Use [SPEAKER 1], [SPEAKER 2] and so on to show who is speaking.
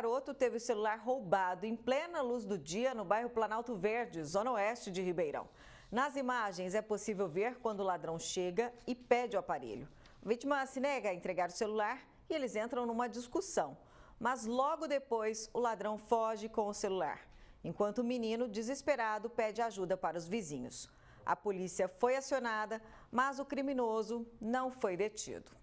[SPEAKER 1] garoto teve o celular roubado em plena luz do dia no bairro Planalto Verde, zona oeste de Ribeirão. Nas imagens é possível ver quando o ladrão chega e pede o aparelho. A vítima se nega a entregar o celular e eles entram numa discussão. Mas logo depois, o ladrão foge com o celular, enquanto o menino, desesperado, pede ajuda para os vizinhos. A polícia foi acionada, mas o criminoso não foi detido.